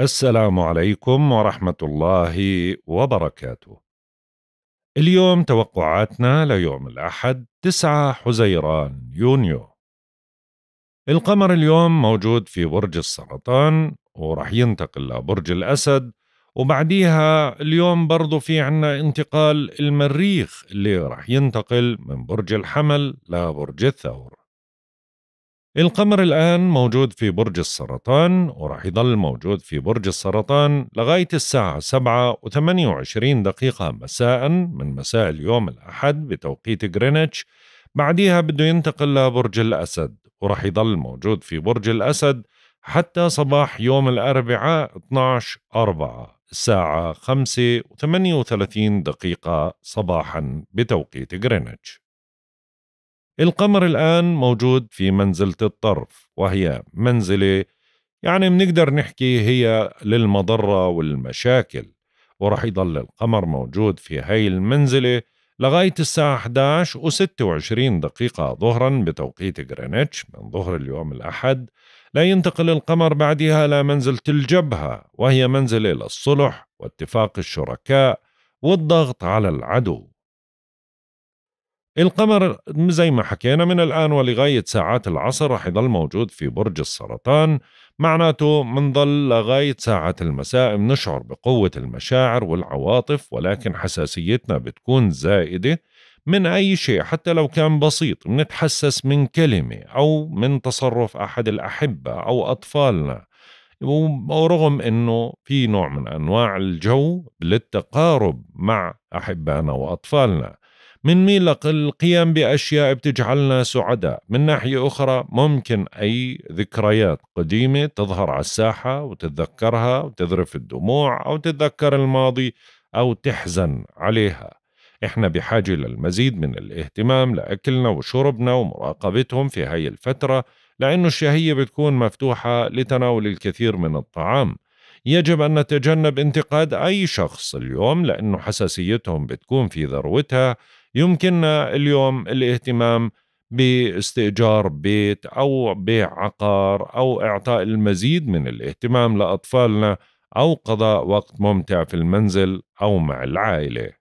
السلام عليكم ورحمة الله وبركاته. اليوم توقعاتنا ليوم الأحد 9 حزيران يونيو. القمر اليوم موجود في برج السرطان ورح ينتقل لبرج الأسد وبعديها اليوم برضو في عنا انتقال المريخ اللي رح ينتقل من برج الحمل لبرج الثور القمر الآن موجود في برج السرطان وراح يظل موجود في برج السرطان لغاية الساعة 7 و28 دقيقة مساء من مساء اليوم الأحد بتوقيت غرينتش بعديها بده ينتقل لبرج الأسد وراح يظل موجود في برج الأسد حتى صباح يوم الأربعاء 12 4 الساعة 5 و38 دقيقة صباحا بتوقيت غرينتش القمر الآن موجود في منزلة الطرف وهي منزلة يعني بنقدر نحكي هي للمضرة والمشاكل ورح يضل القمر موجود في هاي المنزلة لغاية الساعة 11 و 26 دقيقة ظهرا بتوقيت غرينتش من ظهر اليوم الأحد لا ينتقل القمر بعدها لمنزلة الجبهة وهي منزلة للصلح واتفاق الشركاء والضغط على العدو القمر زي ما حكينا من الآن ولغاية ساعات العصر رح يضل موجود في برج السرطان معناته منضل لغاية ساعة المساء بنشعر بقوة المشاعر والعواطف ولكن حساسيتنا بتكون زائدة من أي شيء حتى لو كان بسيط بنتحسس من كلمة أو من تصرف أحد الأحبة أو أطفالنا ورغم أنه في نوع من أنواع الجو للتقارب مع أحبانا وأطفالنا من ميلق القيام بأشياء بتجعلنا سعداء من ناحية أخرى ممكن أي ذكريات قديمة تظهر على الساحة وتتذكرها وتذرف الدموع أو تتذكر الماضي أو تحزن عليها إحنا بحاجة للمزيد من الاهتمام لأكلنا وشربنا ومراقبتهم في هاي الفترة لأنه الشهية بتكون مفتوحة لتناول الكثير من الطعام يجب أن نتجنب انتقاد أي شخص اليوم لأنه حساسيتهم بتكون في ذروتها يمكننا اليوم الاهتمام باستئجار بيت او بيع عقار او اعطاء المزيد من الاهتمام لاطفالنا او قضاء وقت ممتع في المنزل او مع العائله.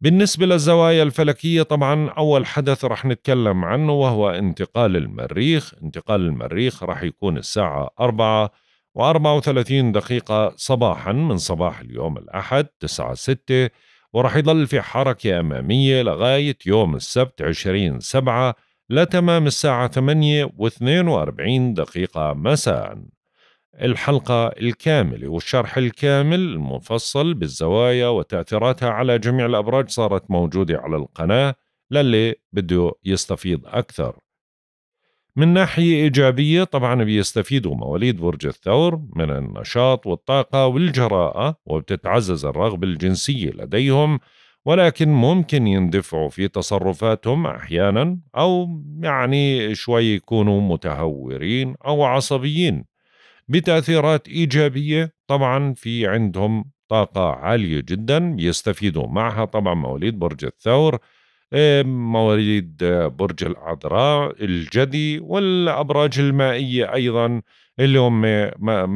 بالنسبه للزوايا الفلكيه طبعا اول حدث رح نتكلم عنه وهو انتقال المريخ، انتقال المريخ رح يكون الساعه 4 و34 دقيقه صباحا من صباح اليوم الاحد 9 6 ورح يضل في حركة أمامية لغاية يوم السبت 20 سبعة لتمام الساعة 8 و42 دقيقة مساء الحلقة الكاملة والشرح الكامل المفصل بالزوايا وتأثيراتها على جميع الأبراج صارت موجودة على القناة للي بده يستفيض أكثر من ناحية إيجابية طبعا بيستفيدوا مواليد برج الثور من النشاط والطاقة والجراءة وبتتعزز الرغبة الجنسية لديهم ولكن ممكن يندفعوا في تصرفاتهم أحيانا أو يعني شوي يكونوا متهورين أو عصبيين بتأثيرات إيجابية طبعا في عندهم طاقة عالية جدا يستفيدوا معها طبعا مواليد برج الثور إيه، مواليد برج العذراء الجدي والأبراج المائية أيضا اللي هم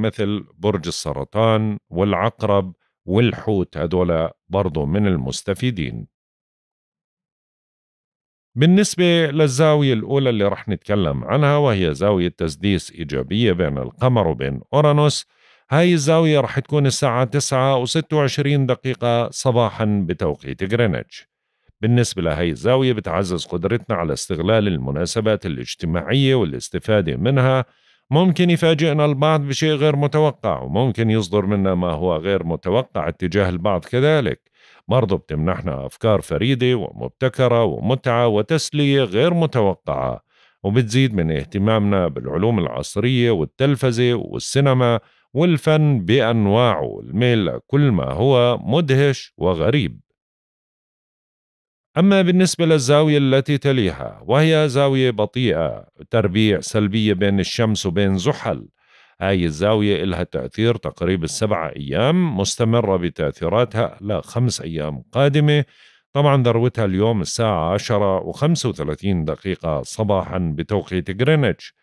مثل برج السرطان والعقرب والحوت هذول برضو من المستفيدين بالنسبة للزاوية الأولى اللي رح نتكلم عنها وهي زاوية تسديس إيجابية بين القمر وبين أورانوس هاي الزاوية رح تكون الساعة 9 و 26 دقيقة صباحا بتوقيت غرينتش بالنسبة لهي الزاوية بتعزز قدرتنا على استغلال المناسبات الاجتماعية والاستفادة منها ممكن يفاجئنا البعض بشيء غير متوقع وممكن يصدر منا ما هو غير متوقع اتجاه البعض كذلك برضو بتمنحنا أفكار فريدة ومبتكرة ومتعة وتسلية غير متوقعة وبتزيد من اهتمامنا بالعلوم العصرية والتلفزة والسينما والفن بأنواعه الميل كل ما هو مدهش وغريب أما بالنسبة للزاوية التي تليها وهي زاوية بطيئة تربيع سلبية بين الشمس وبين زحل هاي الزاوية إلها تأثير تقريب السبعة أيام مستمرة بتأثيراتها لخمس أيام قادمة طبعا ذروتها اليوم الساعة 10 و35 دقيقة صباحا بتوقيت غرينتش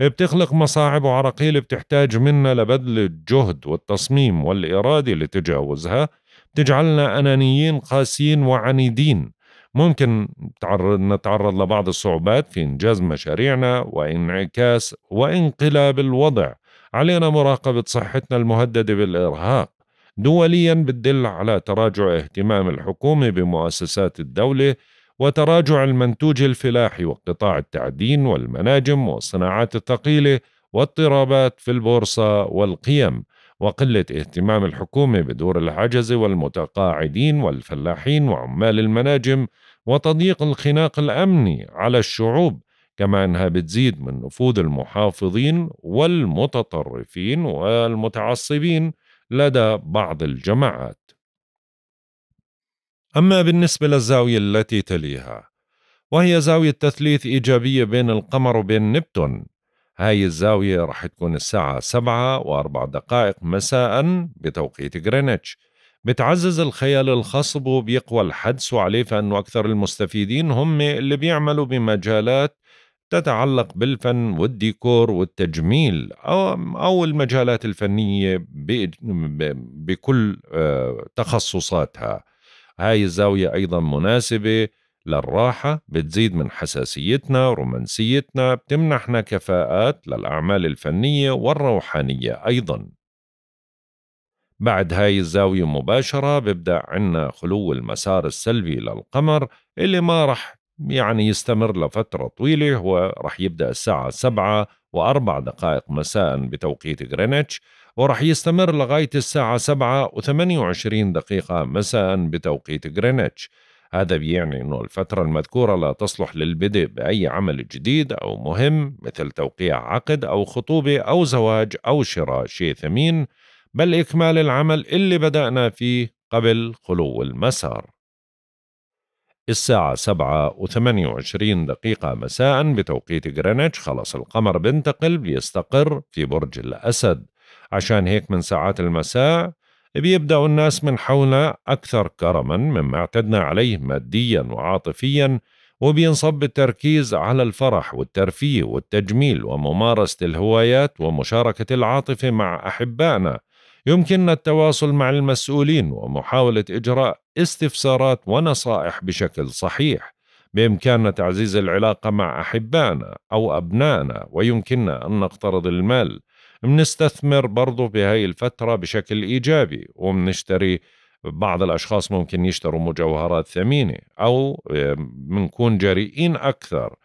بتخلق مصاعب وعراقيل بتحتاج منا لبذل الجهد والتصميم والإرادة لتجاوزها بتجعلنا أنانيين قاسيين وعنيدين ممكن نتعرض لبعض الصعوبات في إنجاز مشاريعنا وإنعكاس وانقلاب الوضع علينا مراقبة صحتنا المهددة بالإرهاق دوليا بتدل على تراجع اهتمام الحكومة بمؤسسات الدولة وتراجع المنتوج الفلاحي وقطاع التعدين والمناجم والصناعات الثقيلة واضطرابات في البورصة والقيم وقلة اهتمام الحكومة بدور العجز والمتقاعدين والفلاحين وعمال المناجم وتضييق الخناق الأمني على الشعوب كما أنها بتزيد من نفوذ المحافظين والمتطرفين والمتعصبين لدى بعض الجماعات أما بالنسبة للزاوية التي تليها وهي زاوية تثليث إيجابية بين القمر وبين نبتون هاي الزاوية راح تكون الساعة سبعة وأربع دقائق مساء بتوقيت غرينتش بتعزز الخيال الخصب وبيقوى الحدس وعليه فأنه أكثر المستفيدين هم اللي بيعملوا بمجالات تتعلق بالفن والديكور والتجميل أو, أو المجالات الفنية بكل آه، تخصصاتها هاي الزاوية أيضا مناسبة للراحة بتزيد من حساسيتنا رومانسيتنا بتمنحنا كفاءات للأعمال الفنية والروحانية أيضاً بعد هاي الزاوية مباشرة ببدأ عنا خلو المسار السلبي للقمر اللي ما رح يعني يستمر لفترة طويلة هو رح يبدأ الساعة سبعة وأربع دقائق مساء بتوقيت غرينتش ورح يستمر لغاية الساعة سبعة وثمانية وعشرين دقيقة مساء بتوقيت غرينتش هذا بيعني أنه الفترة المذكورة لا تصلح للبدء بأي عمل جديد أو مهم مثل توقيع عقد أو خطوبة أو زواج أو شراء شيء ثمين بل إكمال العمل اللي بدأنا فيه قبل خلو المسار الساعة سبعة و وعشرين دقيقة مساء بتوقيت غرينتش خلص القمر بنتقل بيستقر في برج الأسد عشان هيك من ساعات المساء بيبدأ الناس من حولنا أكثر كرما مما اعتدنا عليه ماديا وعاطفيا وبينصب التركيز على الفرح والترفيه والتجميل وممارسة الهوايات ومشاركة العاطفة مع أحبائنا يمكننا التواصل مع المسؤولين ومحاولة إجراء استفسارات ونصائح بشكل صحيح بإمكاننا تعزيز العلاقة مع أحبائنا أو أبنائنا ويمكننا أن نقترض المال بنستثمر برضه بهاي الفترة بشكل إيجابي وبنشتري بعض الأشخاص ممكن يشتروا مجوهرات ثمينة أو بنكون جريئين أكثر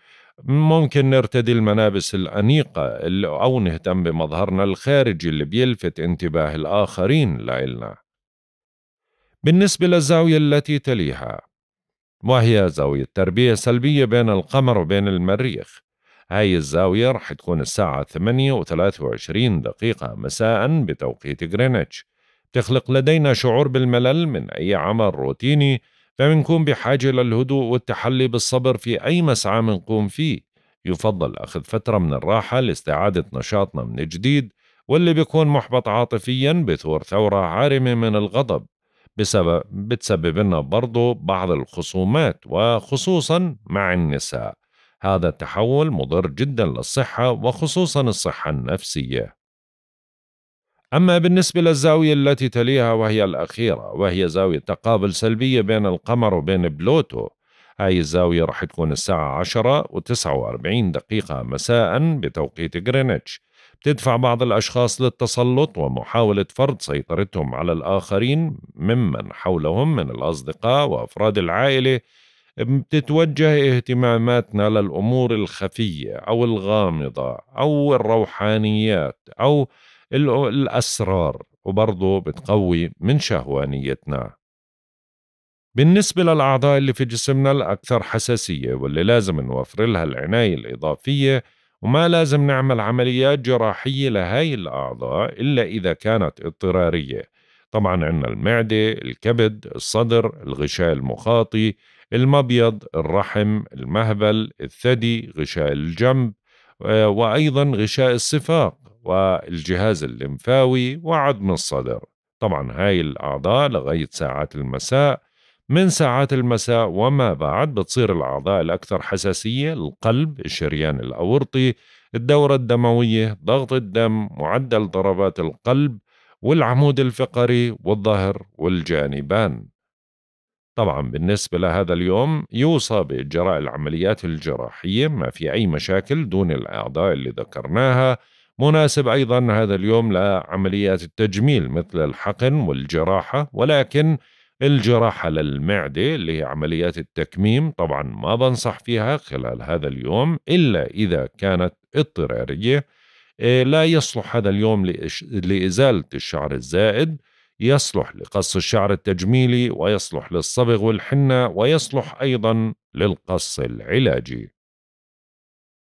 ممكن نرتدي الملابس الأنيقة أو نهتم بمظهرنا الخارجي اللي بيلفت انتباه الآخرين لإلنا بالنسبة للزاوية التي تليها وهي زاوية تربية سلبية بين القمر وبين المريخ هاي الزاوية رح تكون الساعة 8 دقيقة مساء بتوقيت غرينتش تخلق لدينا شعور بالملل من أي عمل روتيني فمنكون بحاجة للهدوء والتحلي بالصبر في أي مسعى منقوم فيه يفضل أخذ فترة من الراحة لاستعادة نشاطنا من جديد واللي بيكون محبط عاطفيا بثور ثورة عارمة من الغضب بسبب بتسبب لنا برضه بعض الخصومات وخصوصا مع النساء هذا التحول مضر جدا للصحة وخصوصا الصحة النفسية. أما بالنسبة للزاوية التي تليها وهي الأخيرة وهي زاوية تقابل سلبية بين القمر وبين بلوتو هاي الزاوية رح تكون الساعة 10 و 49 دقيقة مساء بتوقيت غرينتش بتدفع بعض الأشخاص للتسلط ومحاولة فرض سيطرتهم على الآخرين ممن حولهم من الأصدقاء وأفراد العائلة بتتوجه اهتماماتنا للأمور الخفية أو الغامضة أو الروحانيات أو الأسرار وبرضه بتقوي من شهوانيتنا بالنسبة للأعضاء اللي في جسمنا الأكثر حساسية واللي لازم نوفر لها العناية الإضافية وما لازم نعمل عمليات جراحية لهاي الأعضاء إلا إذا كانت اضطرارية طبعا عندنا المعدة، الكبد، الصدر، الغشاء المخاطي، المبيض الرحم المهبل الثدي غشاء الجنب آه، وأيضا غشاء الصفاق والجهاز الليمفاوي وعظم الصدر طبعا هاي الأعضاء لغاية ساعات المساء من ساعات المساء وما بعد بتصير الأعضاء الأكثر حساسية القلب الشريان الأورطي الدورة الدموية ضغط الدم معدل ضربات القلب والعمود الفقري والظهر والجانبان طبعا بالنسبة لهذا اليوم يوصى بإجراء العمليات الجراحية ما في أي مشاكل دون الأعضاء اللي ذكرناها مناسب أيضا هذا اليوم لعمليات التجميل مثل الحقن والجراحة ولكن الجراحة للمعدة اللي هي عمليات التكميم طبعا ما بنصح فيها خلال هذا اليوم إلا إذا كانت اضطرارية إيه، لا يصلح هذا اليوم لإزالة الشعر الزائد يصلح لقص الشعر التجميلي ويصلح للصبغ والحنة ويصلح أيضا للقص العلاجي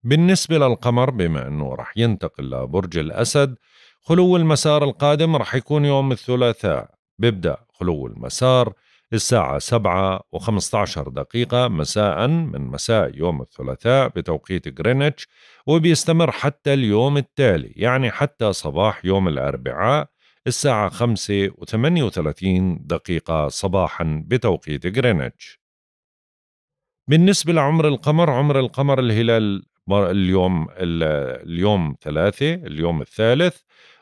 بالنسبة للقمر بما أنه رح ينتقل لبرج الأسد خلو المسار القادم رح يكون يوم الثلاثاء بيبدأ خلو المسار الساعة سبعة وخمسة عشر دقيقة مساء من مساء يوم الثلاثاء بتوقيت غرينتش وبيستمر حتى اليوم التالي يعني حتى صباح يوم الأربعاء الساعة 5 و38 دقيقة صباحا بتوقيت غرينتش بالنسبة لعمر القمر عمر القمر الهلال اليوم اليوم ثلاثة اليوم الثالث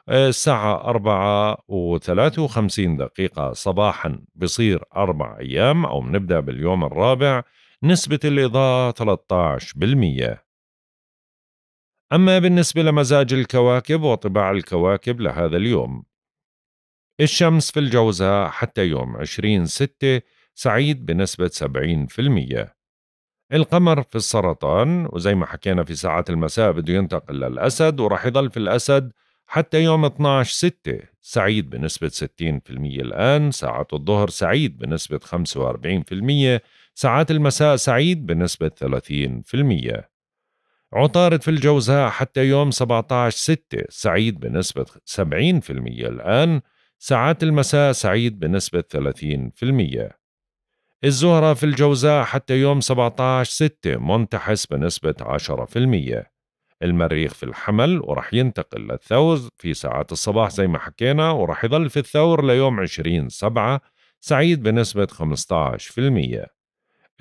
آه، الساعة أربعة وثلاثة وخمسين دقيقة صباحا بصير أربع أيام أو بنبدأ باليوم الرابع نسبة الإضاءة 13% أما بالنسبة لمزاج الكواكب وطباع الكواكب لهذا اليوم الشمس في الجوزاء حتى يوم 20 6 سعيد بنسبة 70% القمر في السرطان وزي ما حكينا في ساعات المساء بده ينتقل للأسد وراح يضل في الأسد حتى يوم 12 6 سعيد بنسبة 60% الآن ساعات الظهر سعيد بنسبة 45% ساعات المساء سعيد بنسبة 30% عطارد في الجوزاء حتى يوم 17 6 سعيد بنسبة 70% الآن ساعات المساء سعيد بنسبة 30% الزهرة في الجوزاء حتى يوم 17/6 منتحس بنسبة 10% المريخ في الحمل ورح ينتقل للثور في ساعات الصباح زي ما حكينا ورح يظل في الثور ليوم 20 سبعة سعيد بنسبة 15%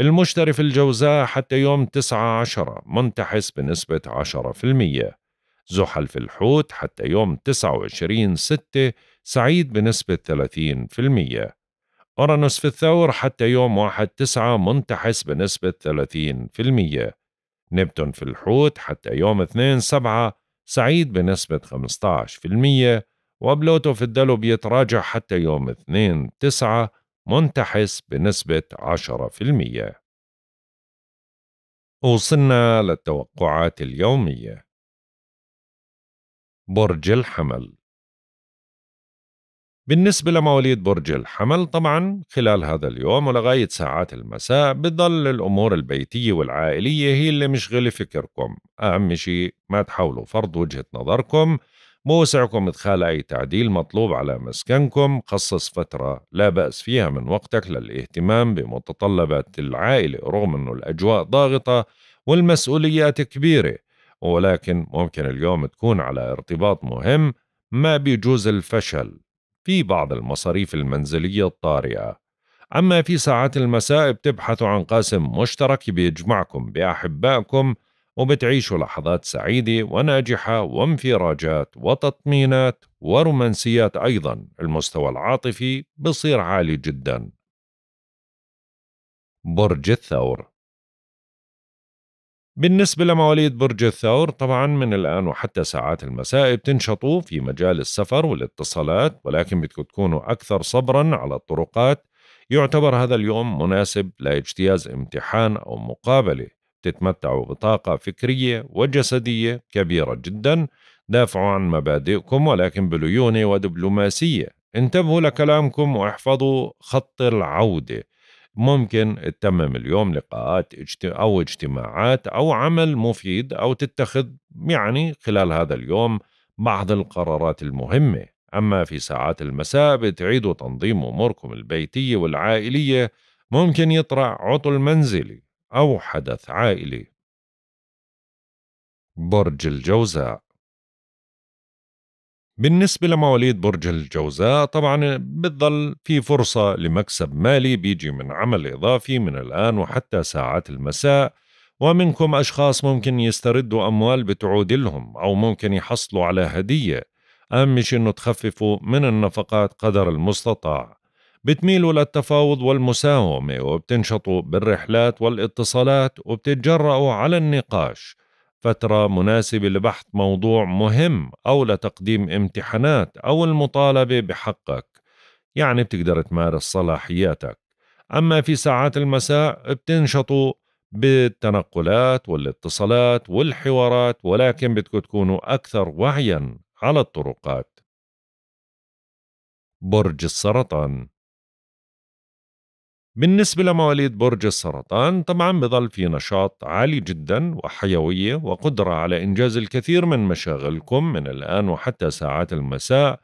المشتري في الجوزاء حتى يوم 9 10 منتحس بنسبة 10% زحل في الحوت حتى يوم 29 6 سعيد بنسبة 30% أورانوس في الثور حتى يوم 1 9 منتحس بنسبة 30% نبتون في الحوت حتى يوم 2 7 سعيد بنسبة 15% وبلوتو في الدلو بيتراجع حتى يوم 2 9 منتحس بنسبة 10% وصلنا للتوقعات اليوميه برج الحمل بالنسبة لمواليد برج الحمل طبعا خلال هذا اليوم ولغاية ساعات المساء بضل الأمور البيتية والعائلية هي اللي مشغلة فكركم أهم شيء ما تحاولوا فرض وجهة نظركم موسعكم إدخال أي تعديل مطلوب على مسكنكم خصص فترة لا بأس فيها من وقتك للاهتمام بمتطلبات العائلة رغم أنه الأجواء ضاغطة والمسؤوليات كبيرة ولكن ممكن اليوم تكون على ارتباط مهم ما بيجوز الفشل في بعض المصاريف المنزلية الطارئة أما في ساعات المساء بتبحثوا عن قاسم مشترك بيجمعكم بأحبائكم وبتعيشوا لحظات سعيدة وناجحة وانفراجات وتطمينات ورومانسيات أيضا المستوى العاطفي بصير عالي جدا برج الثور بالنسبة لمواليد برج الثور طبعا من الآن وحتى ساعات المساء بتنشطوا في مجال السفر والاتصالات ولكن بدكم تكونوا أكثر صبرا على الطرقات يعتبر هذا اليوم مناسب لاجتياز امتحان أو مقابلة تتمتعوا بطاقة فكرية وجسدية كبيرة جدا دافعوا عن مبادئكم ولكن بليونة ودبلوماسية انتبهوا لكلامكم واحفظوا خط العودة ممكن تتمم اليوم لقاءات أو اجتماعات أو عمل مفيد أو تتخذ يعني خلال هذا اليوم بعض القرارات المهمة أما في ساعات المساء بتعيدوا تنظيم أموركم البيتية والعائلية ممكن يطرأ عطل منزلي أو حدث عائلي برج الجوزاء بالنسبة لمواليد برج الجوزاء طبعا بتضل في فرصة لمكسب مالي بيجي من عمل إضافي من الآن وحتى ساعات المساء ومنكم أشخاص ممكن يستردوا أموال بتعود لهم أو ممكن يحصلوا على هدية أهم شيء أنه تخففوا من النفقات قدر المستطاع بتميلوا للتفاوض والمساومة وبتنشطوا بالرحلات والاتصالات وبتتجرأوا على النقاش فترة مناسبة لبحث موضوع مهم أو لتقديم امتحانات أو المطالبة بحقك يعني بتقدر تمارس صلاحياتك أما في ساعات المساء بتنشطوا بالتنقلات والاتصالات والحوارات ولكن بدكم تكونوا أكثر وعيا على الطرقات برج السرطان بالنسبة لمواليد برج السرطان طبعا بظل في نشاط عالي جدا وحيوية وقدرة على إنجاز الكثير من مشاغلكم من الآن وحتى ساعات المساء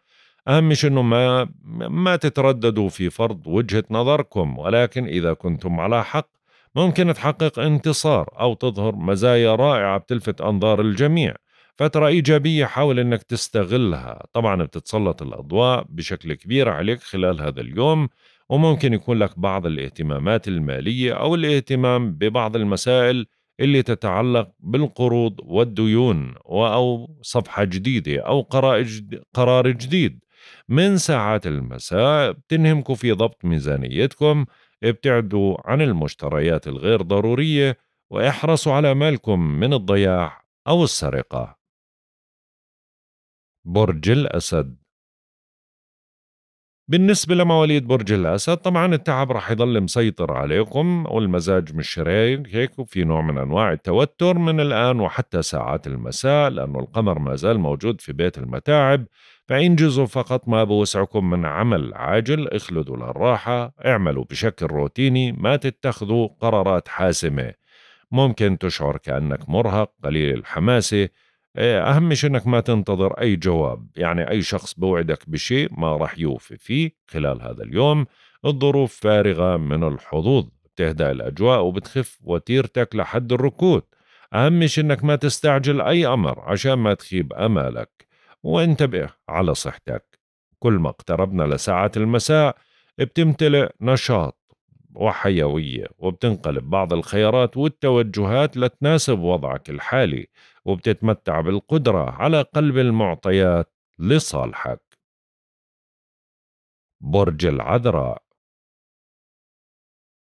أهم شيء أنه ما, ما تترددوا في فرض وجهة نظركم ولكن إذا كنتم على حق ممكن تحقق انتصار أو تظهر مزايا رائعة بتلفت أنظار الجميع فترة إيجابية حاول أنك تستغلها طبعا بتتسلط الأضواء بشكل كبير عليك خلال هذا اليوم وممكن يكون لك بعض الاهتمامات المالية أو الاهتمام ببعض المسائل اللي تتعلق بالقروض والديون أو صفحة جديدة أو قرار جديد من ساعات المساء بتنهمكم في ضبط ميزانيتكم ابتعدوا عن المشتريات الغير ضرورية واحرصوا على مالكم من الضياع أو السرقة برج الأسد بالنسبة لمواليد برج الأسد طبعا التعب راح يضل مسيطر عليكم والمزاج مش رايق هيك وفي نوع من أنواع التوتر من الآن وحتى ساعات المساء لأنه القمر ما زال موجود في بيت المتاعب فانجزوا فقط ما بوسعكم من عمل عاجل اخلدوا للراحة اعملوا بشكل روتيني ما تتخذوا قرارات حاسمة ممكن تشعر كأنك مرهق قليل الحماسة إيه، اهم شيء انك ما تنتظر اي جواب يعني اي شخص بوعدك بشيء ما راح يوفي فيه خلال هذا اليوم الظروف فارغه من الحظوظ بتهدأ الاجواء وبتخف وتيرتك لحد الركود اهم شيء انك ما تستعجل اي امر عشان ما تخيب امالك وانتبه على صحتك كل ما اقتربنا لساعات المساء بتمتلئ نشاط وحيوية وبتنقلب بعض الخيارات والتوجهات لتناسب وضعك الحالي وبتتمتع بالقدرة على قلب المعطيات لصالحك برج العذراء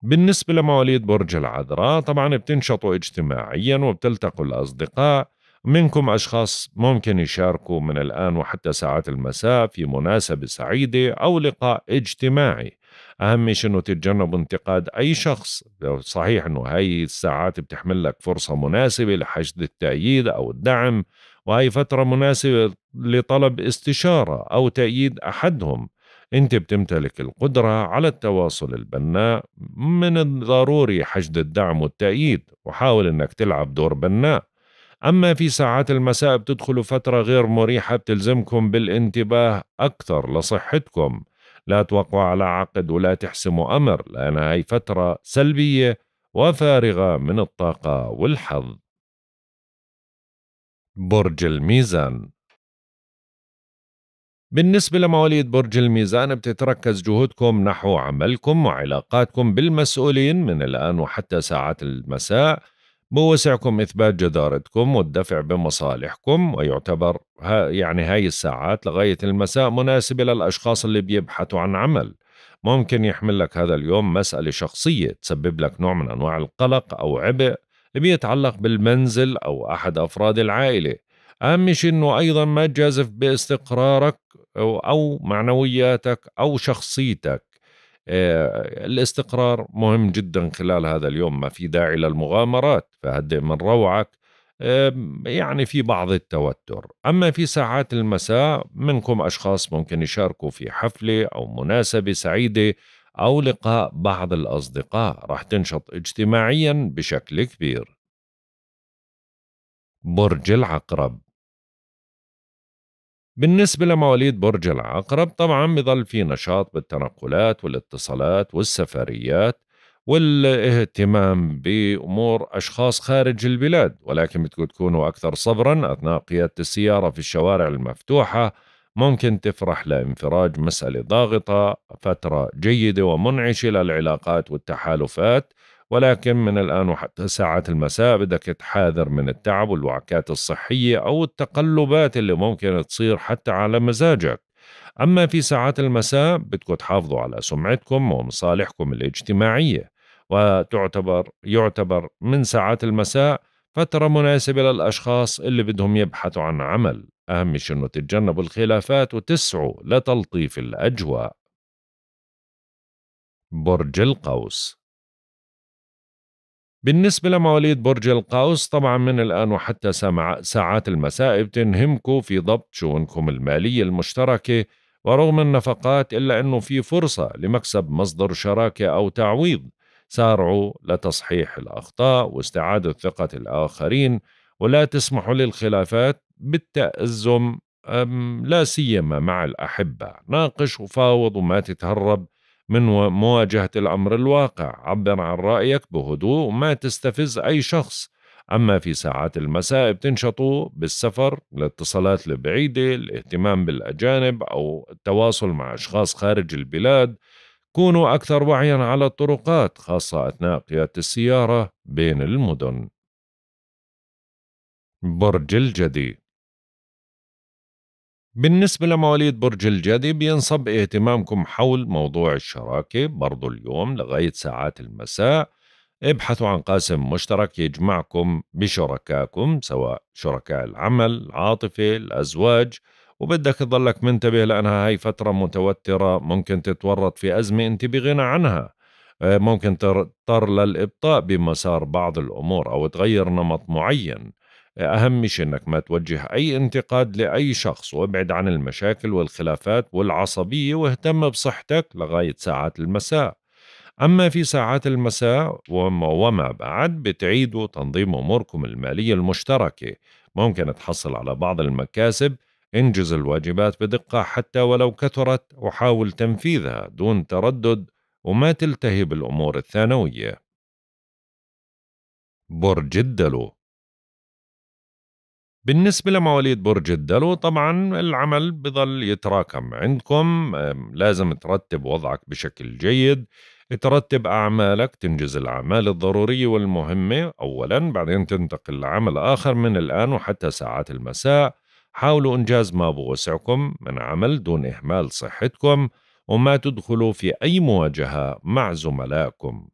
بالنسبة لمواليد برج العذراء طبعا بتنشطوا اجتماعيا وبتلتقوا الأصدقاء منكم أشخاص ممكن يشاركوا من الآن وحتى ساعات المساء في مناسبة سعيدة أو لقاء اجتماعي اهم شيء انه تتجنب انتقاد اي شخص صحيح انه هاي الساعات بتحمل لك فرصه مناسبه لحشد التأييد او الدعم وهي فتره مناسبه لطلب استشاره او تأييد احدهم انت بتمتلك القدره على التواصل البناء من الضروري حشد الدعم والتأييد وحاول انك تلعب دور بناء أما في ساعات المساء بتدخلوا فترة غير مريحة بتلزمكم بالانتباه أكثر لصحتكم لا توقع على عقد ولا تحسم أمر لأن هاي فترة سلبية وفارغة من الطاقة والحظ برج الميزان بالنسبة لمواليد برج الميزان بتتركز جهودكم نحو عملكم وعلاقاتكم بالمسؤولين من الآن وحتى ساعات المساء بوسعكم إثبات جدارتكم والدفع بمصالحكم ويعتبر ها يعني هاي الساعات لغاية المساء مناسبة للأشخاص اللي بيبحثوا عن عمل ممكن يحمل لك هذا اليوم مسألة شخصية تسبب لك نوع من أنواع القلق أو عبء بيتعلق بالمنزل أو أحد أفراد العائلة أهم شيء أنه أيضا ما تجازف باستقرارك أو, أو معنوياتك أو شخصيتك آه، الاستقرار مهم جدا خلال هذا اليوم ما في داعي للمغامرات فهدئ من روعك يعني في بعض التوتر أما في ساعات المساء منكم أشخاص ممكن يشاركوا في حفلة أو مناسبة سعيدة أو لقاء بعض الأصدقاء راح تنشط اجتماعيا بشكل كبير برج العقرب بالنسبة لمواليد برج العقرب طبعا بضل في نشاط بالتنقلات والاتصالات والسفريات والاهتمام بأمور أشخاص خارج البلاد ولكن بدكم تكونوا أكثر صبرا أثناء قيادة السيارة في الشوارع المفتوحة ممكن تفرح لانفراج مسألة ضاغطة فترة جيدة ومنعشة للعلاقات والتحالفات ولكن من الآن وحتى ساعات المساء بدك تحاذر من التعب والوعكات الصحية أو التقلبات اللي ممكن تصير حتى على مزاجك أما في ساعات المساء بدكم تحافظوا على سمعتكم ومصالحكم الاجتماعية وتعتبر يعتبر من ساعات المساء فترة مناسبة للأشخاص اللي بدهم يبحثوا عن عمل أهم شيء أنه تتجنبوا الخلافات وتسعوا لتلطيف الأجواء برج القوس بالنسبة لمواليد برج القوس طبعا من الآن وحتى ساعات المساء بتنهمكم في ضبط شؤونكم المالية المشتركة ورغم النفقات إلا أنه في فرصة لمكسب مصدر شراكة أو تعويض سارعوا لتصحيح الأخطاء واستعادة ثقة الآخرين ولا تسمحوا للخلافات بالتأزم لا سيما مع الأحبة ناقش وفاوض وما تتهرب من مواجهة الأمر الواقع عبر عن رأيك بهدوء وما تستفز أي شخص أما في ساعات المساء بتنشطوا بالسفر الاتصالات البعيدة الاهتمام بالأجانب أو التواصل مع أشخاص خارج البلاد كونوا أكثر وعيا على الطرقات خاصة أثناء قيادة السيارة بين المدن برج الجدي بالنسبة لمواليد برج الجدي بينصب اهتمامكم حول موضوع الشراكة برضو اليوم لغاية ساعات المساء ابحثوا عن قاسم مشترك يجمعكم بشركائكم سواء شركاء العمل العاطفة الأزواج وبدك تضلك منتبه لأنها هاي فترة متوترة ممكن تتورط في أزمة أنت بغنى عنها آه، ممكن تضطر للإبطاء بمسار بعض الأمور أو تغير نمط معين أهم شيء أنك ما توجه أي انتقاد لأي شخص وابعد عن المشاكل والخلافات والعصبية واهتم بصحتك لغاية ساعات المساء أما في ساعات المساء وما, وما بعد بتعيدوا تنظيم أموركم المالية المشتركة ممكن تحصل على بعض المكاسب انجز الواجبات بدقة حتى ولو كثرت وحاول تنفيذها دون تردد وما تلتهي بالأمور الثانوية برج الدلو بالنسبة لمواليد برج الدلو طبعا العمل بظل يتراكم عندكم لازم ترتب وضعك بشكل جيد ترتب أعمالك تنجز الأعمال الضرورية والمهمة أولا بعدين تنتقل لعمل آخر من الآن وحتى ساعات المساء حاولوا إنجاز ما بوسعكم من عمل دون إهمال صحتكم وما تدخلوا في أي مواجهة مع زملائكم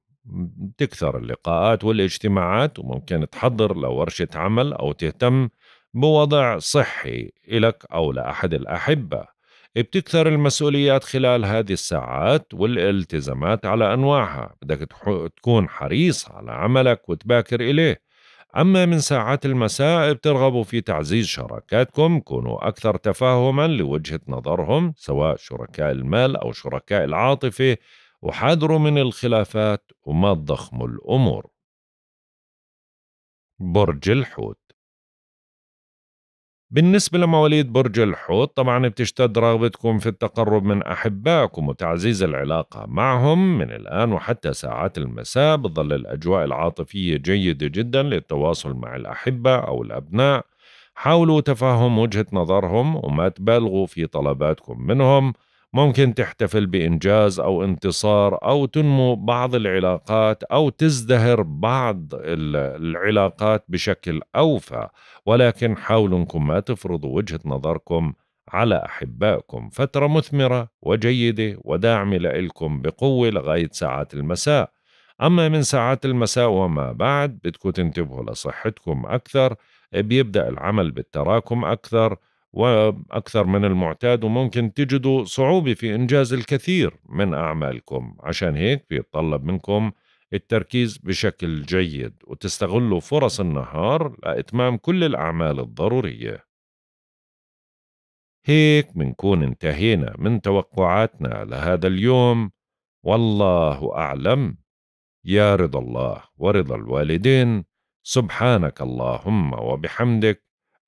تكثر اللقاءات والاجتماعات وممكن تحضر لورشة عمل أو تهتم بوضع صحي إلك أو لأحد الأحبة بتكثر المسؤوليات خلال هذه الساعات والالتزامات على أنواعها بدك تكون حريص على عملك وتباكر إليه أما من ساعات المساء بترغبوا في تعزيز شراكاتكم كونوا أكثر تفاهما لوجهة نظرهم سواء شركاء المال أو شركاء العاطفة وحاذروا من الخلافات وما تضخموا الأمور برج الحوت بالنسبة لمواليد برج الحوت طبعا بتشتد رغبتكم في التقرب من أحبائكم وتعزيز العلاقة معهم من الآن وحتى ساعات المساء بتظل الأجواء العاطفية جيدة جدا للتواصل مع الأحبة أو الأبناء حاولوا تفهم وجهة نظرهم وما تبالغوا في طلباتكم منهم ممكن تحتفل بإنجاز أو انتصار أو تنمو بعض العلاقات أو تزدهر بعض العلاقات بشكل أوفى ولكن حاولوا أنكم ما تفرضوا وجهة نظركم على أحبائكم فترة مثمرة وجيدة وداعمة لإلكم بقوة لغاية ساعات المساء أما من ساعات المساء وما بعد بدكم تنتبهوا لصحتكم أكثر بيبدأ العمل بالتراكم أكثر واكثر من المعتاد وممكن تجدوا صعوبه في انجاز الكثير من اعمالكم عشان هيك بيتطلب منكم التركيز بشكل جيد وتستغلوا فرص النهار لاتمام كل الاعمال الضروريه هيك منكون انتهينا من توقعاتنا لهذا اليوم والله أعلم يا رضا الله ورضا الوالدين سبحانك اللهم وبحمدك